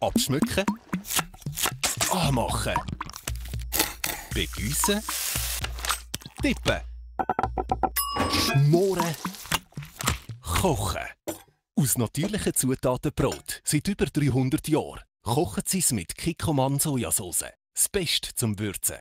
Abschmücken. Anmachen. begüssen, Tippen. Schmoren. Kochen. Aus natürlichen Zutaten Brot. Seit über 300 Jahren kochen sie es mit Kikoman-Sojasauce. Das Beste zum Würzen.